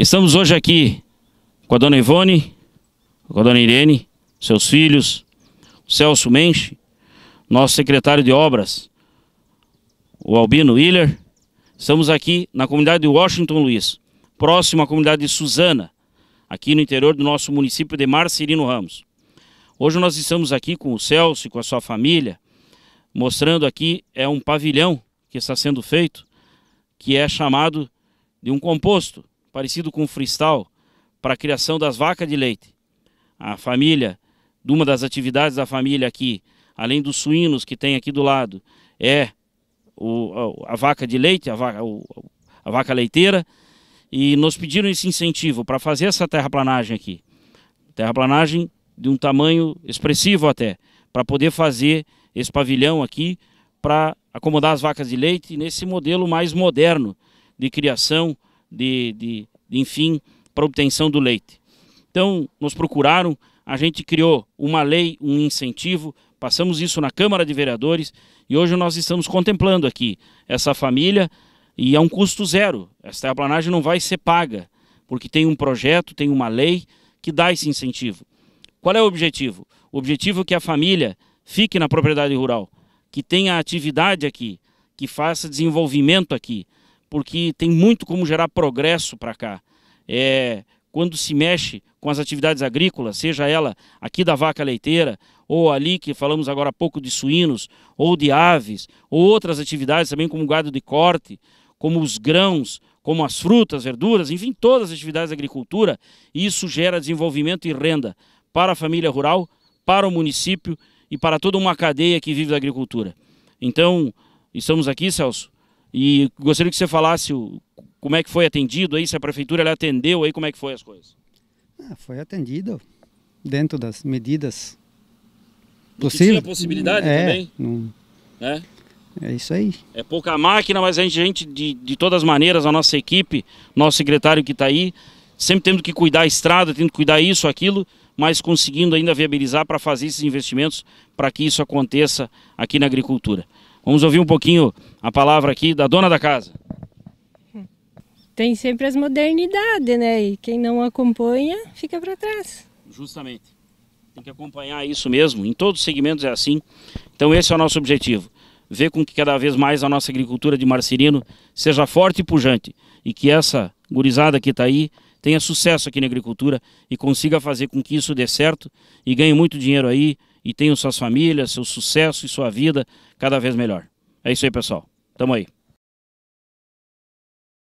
Estamos hoje aqui com a dona Ivone, com a dona Irene, seus filhos, o Celso Menche, nosso secretário de obras, o Albino Willer. Estamos aqui na comunidade de Washington Luiz, próximo à comunidade de Suzana, aqui no interior do nosso município de Marcelino Ramos. Hoje nós estamos aqui com o Celso e com a sua família, mostrando aqui é um pavilhão que está sendo feito, que é chamado de um composto, parecido com o freestyle, para a criação das vacas de leite. A família, de uma das atividades da família aqui, além dos suínos que tem aqui do lado, é o, a, a, vaca de leite, a vaca, o, a vaca leiteira, e nos pediram esse incentivo para fazer essa terraplanagem aqui. Terraplanagem de um tamanho expressivo até, para poder fazer esse pavilhão aqui para acomodar as vacas de leite nesse modelo mais moderno de criação de, de, de enfim, para obtenção do leite. Então, nos procuraram, a gente criou uma lei, um incentivo, passamos isso na Câmara de Vereadores e hoje nós estamos contemplando aqui essa família e é um custo zero. Esta planagem não vai ser paga, porque tem um projeto, tem uma lei que dá esse incentivo. Qual é o objetivo? O objetivo é que a família fique na propriedade rural, que tenha atividade aqui, que faça desenvolvimento aqui, porque tem muito como gerar progresso para cá. É, quando se mexe com as atividades agrícolas, seja ela aqui da vaca leiteira, ou ali que falamos agora há pouco de suínos, ou de aves, ou outras atividades também como gado de corte, como os grãos, como as frutas, verduras, enfim, todas as atividades da agricultura, isso gera desenvolvimento e renda para a família rural, para o município e para toda uma cadeia que vive da agricultura. Então, estamos aqui, Celso, e gostaria que você falasse o, como é que foi atendido aí, se a prefeitura atendeu aí, como é que foi as coisas? Ah, foi atendido dentro das medidas possíveis. possibilidade é, também. Não... É? é isso aí. É pouca máquina, mas a gente, de, de todas as maneiras, a nossa equipe, nosso secretário que está aí, sempre tendo que cuidar a estrada, tendo que cuidar isso, aquilo, mas conseguindo ainda viabilizar para fazer esses investimentos para que isso aconteça aqui na agricultura. Vamos ouvir um pouquinho a palavra aqui da dona da casa. Tem sempre as modernidades, né? E quem não acompanha fica para trás. Justamente. Tem que acompanhar isso mesmo. Em todos os segmentos é assim. Então esse é o nosso objetivo. Ver com que cada vez mais a nossa agricultura de marcerino seja forte e pujante. E que essa gurizada que está aí tenha sucesso aqui na agricultura e consiga fazer com que isso dê certo e ganhe muito dinheiro aí e tenham suas famílias, seu sucesso e sua vida cada vez melhor. É isso aí, pessoal. Tamo aí.